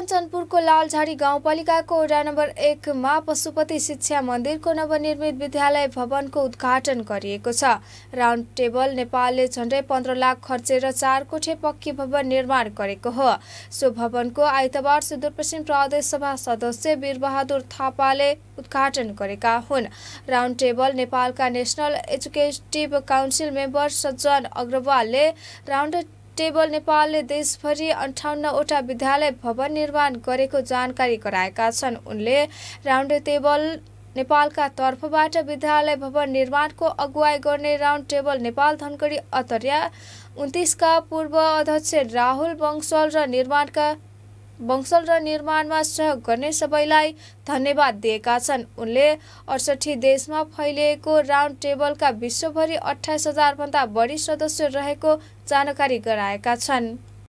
कञ्चनपुरको लालझाडी गाउँपालिकाको वडा नम्बर एकमा पशुपति शिक्षा मन्दिरको नवनिर्मित विद्यालय भवनको उद्घाटन गरिएको छ राउन्ड टेबल नेपालले झन्डै पन्ध्र लाख खर्चेर चार कोठे पक्की भवन निर्माण गरेको हो सो भवनको आइतबार सुदूरपश्चिम प्रदेश सभा सदस्य वीरबहादुर थापाले उद्घाटन गरेका हुन् राउन्ड टेबल नेपालका national educative council member Sajjan अग्रवालले राउन्ड टेबल नेपालले देशभरि अन्ठाउन्नवटा विद्यालय भवन निर्माण गरेको जानकारी गराएका छन् उनले राउन्ड टेबल नेपालका तर्फबाट विद्यालय भवन निर्माणको अगुवाई गर्ने राउन्ड टेबल नेपाल धनगढी अतरिया उन्तिसका पूर्व अध्यक्ष राहुल बङ्सल र निर्माणका वंशल र निर्माणमा सहयोग गर्ने सबैलाई धन्यवाद दिएका छन् उनले अडसठी देशमा फैलिएको राउन्ड टेबलका विश्वभरि अठाइस हजारभन्दा बढी सदस्य रहेको जानकारी गराएका छन्